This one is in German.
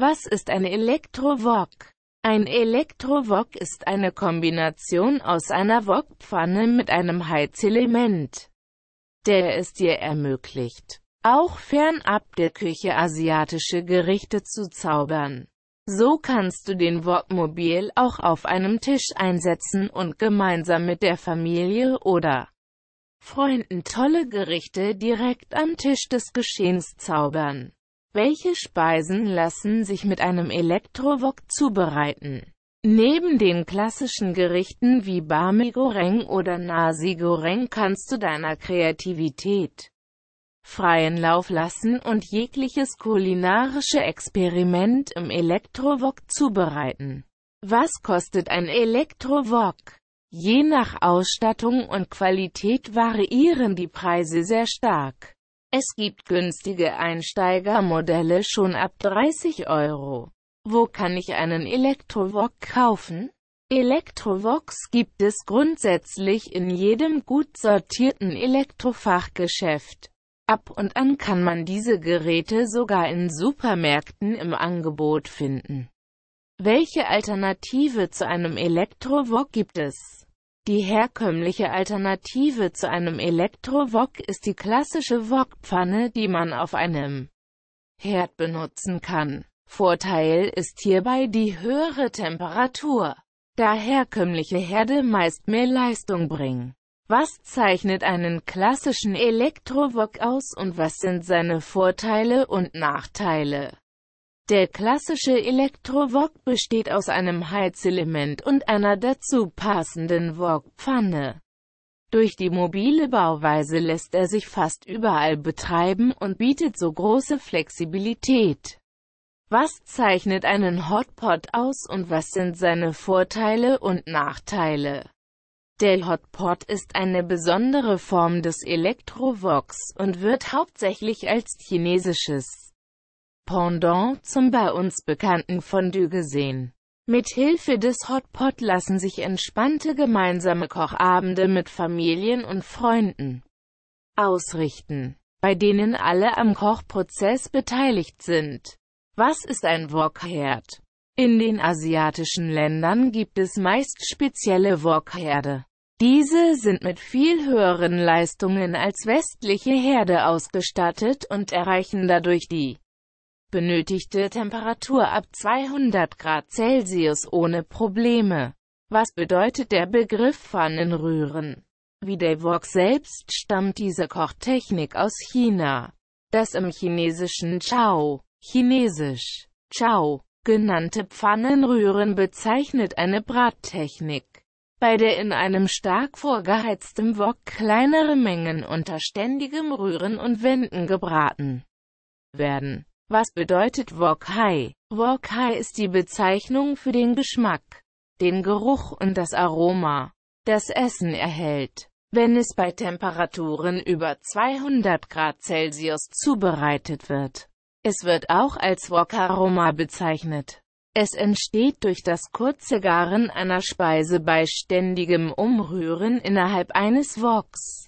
Was ist ein Elektrowok? Ein Elektrowok ist eine Kombination aus einer Wokpfanne mit einem Heizelement, der es dir ermöglicht, auch fernab der Küche asiatische Gerichte zu zaubern. So kannst du den Wok mobil auch auf einem Tisch einsetzen und gemeinsam mit der Familie oder Freunden tolle Gerichte direkt am Tisch des Geschehens zaubern. Welche Speisen lassen sich mit einem Elektrowok zubereiten? Neben den klassischen Gerichten wie Barmi Goreng oder Nasi Goreng kannst du deiner Kreativität freien Lauf lassen und jegliches kulinarische Experiment im Elektrowok zubereiten. Was kostet ein Elektrowok? Je nach Ausstattung und Qualität variieren die Preise sehr stark. Es gibt günstige Einsteigermodelle schon ab 30 Euro. Wo kann ich einen Elektrowok kaufen? Elektrowoks gibt es grundsätzlich in jedem gut sortierten Elektrofachgeschäft. Ab und an kann man diese Geräte sogar in Supermärkten im Angebot finden. Welche Alternative zu einem Elektrowok gibt es? Die herkömmliche Alternative zu einem Elektro-Wok ist die klassische Wokpfanne, die man auf einem Herd benutzen kann. Vorteil ist hierbei die höhere Temperatur, da herkömmliche Herde meist mehr Leistung bringen. Was zeichnet einen klassischen Elektrowok aus und was sind seine Vorteile und Nachteile? Der klassische Elektro-Wok besteht aus einem Heizelement und einer dazu passenden Wokpfanne. Durch die mobile Bauweise lässt er sich fast überall betreiben und bietet so große Flexibilität. Was zeichnet einen Hotpot aus und was sind seine Vorteile und Nachteile? Der Hotpot ist eine besondere Form des Elektrovox und wird hauptsächlich als chinesisches Pendant zum bei uns bekannten Fondue gesehen. Mit Hilfe des Hotpot lassen sich entspannte gemeinsame Kochabende mit Familien und Freunden ausrichten, bei denen alle am Kochprozess beteiligt sind. Was ist ein Wokherd? In den asiatischen Ländern gibt es meist spezielle Wokherde. Diese sind mit viel höheren Leistungen als westliche Herde ausgestattet und erreichen dadurch die benötigte Temperatur ab 200 Grad Celsius ohne Probleme. Was bedeutet der Begriff Pfannenrühren? Wie der Wok selbst stammt diese Kochtechnik aus China. Das im chinesischen Chao, chinesisch Chao, genannte Pfannenrühren bezeichnet eine Brattechnik, bei der in einem stark vorgeheiztem Wok kleinere Mengen unter ständigem Rühren und Wenden gebraten werden. Was bedeutet Wok Hai? Wok Hai ist die Bezeichnung für den Geschmack, den Geruch und das Aroma, das Essen erhält, wenn es bei Temperaturen über 200 Grad Celsius zubereitet wird. Es wird auch als Wok-Aroma bezeichnet. Es entsteht durch das kurze Garen einer Speise bei ständigem Umrühren innerhalb eines Woks.